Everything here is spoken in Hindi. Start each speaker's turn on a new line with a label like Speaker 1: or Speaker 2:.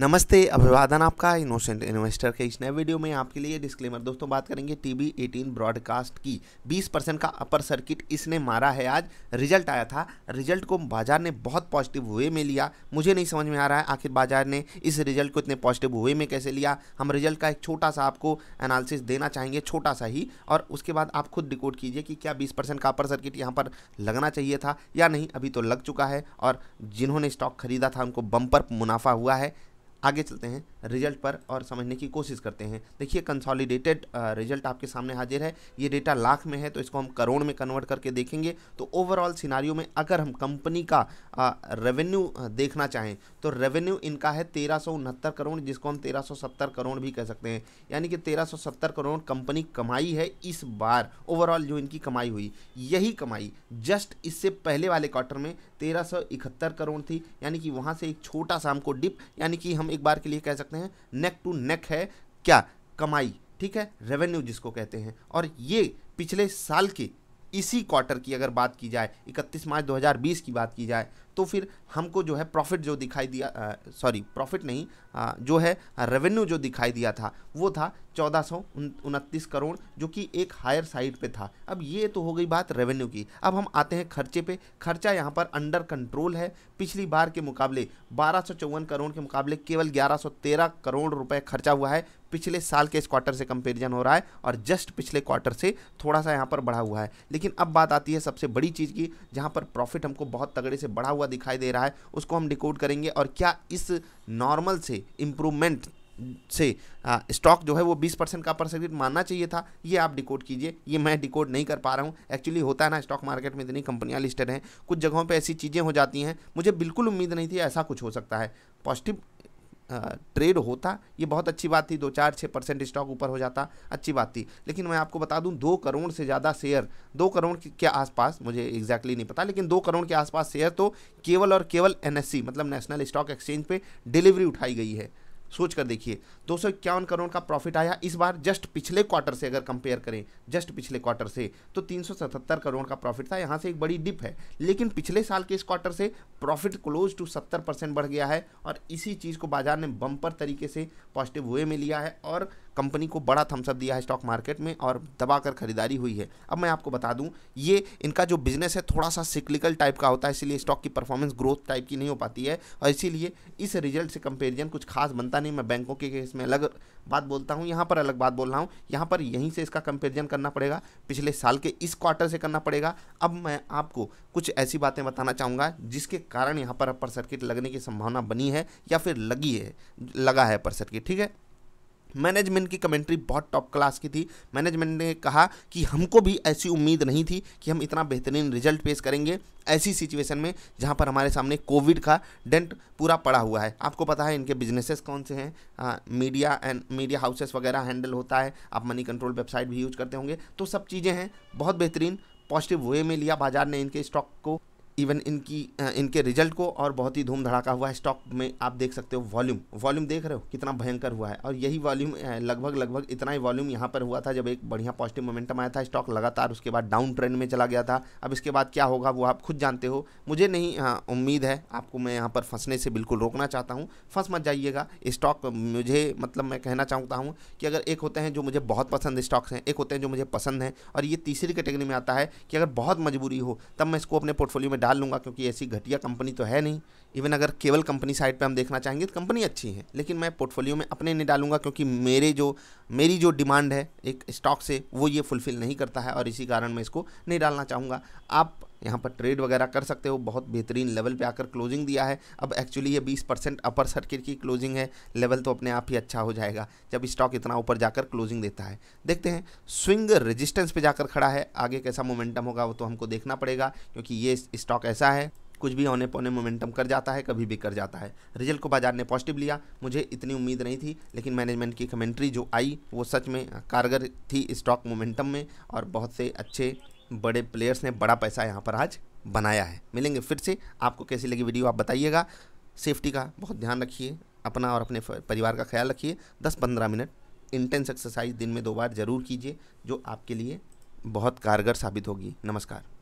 Speaker 1: नमस्ते अभिवादन आपका इनोसेंट इन्वेस्टर के इस नए वीडियो में आपके लिए डिस्क्लेमर दोस्तों बात करेंगे टीवी 18 ब्रॉडकास्ट की 20 परसेंट का अपर सर्किट इसने मारा है आज रिजल्ट आया था रिजल्ट को बाजार ने बहुत पॉजिटिव वे में लिया मुझे नहीं समझ में आ रहा है आखिर बाजार ने इस रिजल्ट को इतने पॉजिटिव वे में कैसे लिया हम रिजल्ट का एक छोटा सा आपको एनालिसिस देना चाहेंगे छोटा सा ही और उसके बाद आप खुद रिकॉर्ड कीजिए कि क्या बीस का अपर सर्किट यहाँ पर लगना चाहिए था या नहीं अभी तो लग चुका है और जिन्होंने स्टॉक खरीदा था उनको बम्पर मुनाफा हुआ है आगे चलते हैं रिजल्ट पर और समझने की कोशिश करते हैं देखिए कंसॉलिडेटेड रिजल्ट आपके सामने हाजिर है ये डेटा लाख में है तो इसको हम करोड़ में कन्वर्ट करके देखेंगे तो ओवरऑल सिनारियों में अगर हम कंपनी का रेवेन्यू देखना चाहें तो रेवेन्यू इनका है तेरह करोड़ जिसको हम तेरह करोड़ भी कह सकते हैं यानी कि तेरह करोड़ कंपनी कमाई है इस बार ओवरऑल जो इनकी कमाई हुई यही कमाई जस्ट इससे पहले वाले क्वार्टर में तेरह करोड़ थी यानी कि वहाँ से एक छोटा सा हमको डिप यानी कि हम एक बार के लिए कह सकते हैं नेक टू नेक है क्या कमाई ठीक है रेवेन्यू जिसको कहते हैं और ये पिछले साल के इसी क्वार्टर की अगर बात की जाए 31 मार्च 2020 की बात की जाए तो फिर हमको जो है प्रॉफिट जो दिखाई दिया सॉरी प्रॉफिट नहीं आ, जो है रेवेन्यू जो दिखाई दिया था वो था चौदह सौ उनतीस करोड़ जो कि एक हायर साइड पे था अब ये तो हो गई बात रेवेन्यू की अब हम आते हैं खर्चे पे खर्चा यहाँ पर अंडर कंट्रोल है पिछली बार के मुकाबले बारह करोड़ के मुकाबले केवल ग्यारह करोड़ रुपए खर्चा हुआ है पिछले साल के इस क्वार्टर से कंपेरिजन हो रहा है और जस्ट पिछले क्वार्टर से थोड़ा सा यहाँ पर बढ़ा हुआ है लेकिन अब बात आती है सबसे बड़ी चीज़ की जहाँ पर प्रॉफिट हमको बहुत तगड़े से बढ़ा हुआ हुआ दिखाई दे रहा है उसको हम डिकोड करेंगे और क्या इस नॉर्मल से इम्प्रूवमेंट से स्टॉक जो है वो 20 परसेंट का परसेंटेज मानना चाहिए था ये आप डिकोड कीजिए ये मैं डिकोड नहीं कर पा रहा हूँ एक्चुअली होता है ना स्टॉक मार्केट में इतनी कंपनियाँ लिस्टेड हैं कुछ जगहों पे ऐसी चीज़ें हो जाती हैं मुझे बिल्कुल उम्मीद नहीं थी ऐसा कुछ हो सकता है पॉजिटिव ट्रेड होता ये बहुत अच्छी बात थी दो चार छः परसेंट स्टॉक ऊपर हो जाता अच्छी बात थी लेकिन मैं आपको बता दूं दो करोड़ से ज़्यादा शेयर दो करोड़ के आसपास मुझे एग्जैक्टली exactly नहीं पता लेकिन दो करोड़ के आसपास शेयर तो केवल और केवल एनएससी e, मतलब नेशनल स्टॉक एक्सचेंज पे डिलीवरी उठाई गई है सोच कर देखिए दो सौ इक्यावन करोड़ का प्रॉफिट आया इस बार जस्ट पिछले क्वार्टर से अगर कंपेयर करें जस्ट पिछले क्वार्टर से तो तीन सौ सतहत्तर करोड़ का प्रॉफिट था यहाँ से एक बड़ी डिप है लेकिन पिछले साल के इस क्वार्टर से प्रॉफिट क्लोज टू सत्तर परसेंट बढ़ गया है और इसी चीज़ को बाजार ने बम्पर तरीके से पॉजिटिव वे में लिया है और कंपनी को बड़ा थम्सअप दिया है स्टॉक मार्केट में और दबाकर खरीदारी हुई है अब मैं आपको बता दूं ये इनका जो बिजनेस है थोड़ा सा सिक्लिकल टाइप का होता है इसीलिए स्टॉक की परफॉर्मेंस ग्रोथ टाइप की नहीं हो पाती है और इसीलिए इस रिजल्ट से कंपेरिजन कुछ खास बनता नहीं मैं बैंकों के केस में अलग बात बोलता हूँ यहाँ पर अलग बात बोल रहा हूँ यहाँ पर यहीं से इसका कंपेरिजन करना पड़ेगा पिछले साल के इस क्वार्टर से करना पड़ेगा अब मैं आपको कुछ ऐसी बातें बताना चाहूँगा जिसके कारण यहाँ पर अपर सर्किट लगने की संभावना बनी है या फिर लगी है लगा है अपर सर्किट ठीक है मैनेजमेंट की कमेंट्री बहुत टॉप क्लास की थी मैनेजमेंट ने कहा कि हमको भी ऐसी उम्मीद नहीं थी कि हम इतना बेहतरीन रिजल्ट पेश करेंगे ऐसी सिचुएशन में जहाँ पर हमारे सामने कोविड का डेंट पूरा पड़ा हुआ है आपको पता है इनके बिजनेसेस कौन से हैं आ, मीडिया एंड मीडिया हाउसेस वगैरह हैंडल होता है आप मनी कंट्रोल वेबसाइट भी यूज करते होंगे तो सब चीज़ें हैं बहुत बेहतरीन पॉजिटिव वे में लिया बाजार ने इनके स्टॉक को इवन इनकी इनके रिजल्ट को और बहुत ही धूम धड़ाका हुआ है स्टॉक में आप देख सकते हो वॉल्यूम वॉल्यूम देख रहे हो कितना भयंकर हुआ है और यही वॉल्यूम लगभग लगभग इतना ही वॉल्यूम यहाँ पर हुआ था जब एक बढ़िया पॉजिटिव मोमेंटम आया था स्टॉक लगातार उसके बाद डाउन ट्रेंड में चला गया था अब इसके बाद क्या होगा वो आप खुद जानते हो मुझे नहीं उम्मीद है आपको मैं यहाँ पर फंसने से बिल्कुल रोकना चाहता हूँ फंस मत जाइएगा स्टॉक मुझे मतलब मैं कहना चाहता हूँ कि अगर एक होते हैं जो मुझे बहुत पसंद स्टॉक्स हैं एक होते हैं जो मुझे पसंद हैं और ये तीसरी कैटेगरी में आता है कि अगर बहुत मजबूरी हो तब मैं इसको अपने पोर्टफोलियो में डाल लूँगा क्योंकि ऐसी घटिया कंपनी तो है नहीं इवन अगर केवल कंपनी साइड पे हम देखना चाहेंगे तो कंपनी अच्छी है लेकिन मैं पोर्टफोलियो में अपने नहीं डालूंगा क्योंकि मेरे जो मेरी जो डिमांड है एक स्टॉक से वो ये फुलफ़िल नहीं करता है और इसी कारण मैं इसको नहीं डालना चाहूँगा आप यहाँ पर ट्रेड वगैरह कर सकते हो बहुत बेहतरीन लेवल पे आकर क्लोजिंग दिया है अब एक्चुअली ये 20 परसेंट अपर सर्किट की क्लोजिंग है लेवल तो अपने आप ही अच्छा हो जाएगा जब स्टॉक इतना ऊपर जाकर क्लोजिंग देता है देखते हैं स्विंग रजिस्टेंस पर जाकर खड़ा है आगे कैसा मोमेंटम होगा वो तो हमको देखना पड़ेगा क्योंकि ये स्टॉक ऐसा है कुछ भी होने पौने मोमेंटम कर जाता है कभी भी कर जाता है रिजल्ट को बाजार ने पॉजिटिव लिया मुझे इतनी उम्मीद नहीं थी लेकिन मैनेजमेंट की कमेंट्री जो आई वो सच में कारगर थी स्टॉक मोमेंटम में और बहुत से अच्छे बड़े प्लेयर्स ने बड़ा पैसा यहाँ पर आज बनाया है मिलेंगे फिर से आपको कैसी लगी वीडियो आप बताइएगा सेफ्टी का बहुत ध्यान रखिए अपना और अपने परिवार का ख्याल रखिए दस पंद्रह मिनट इंटेंस एक्सरसाइज दिन में दो बार ज़रूर कीजिए जो आपके लिए बहुत कारगर साबित होगी नमस्कार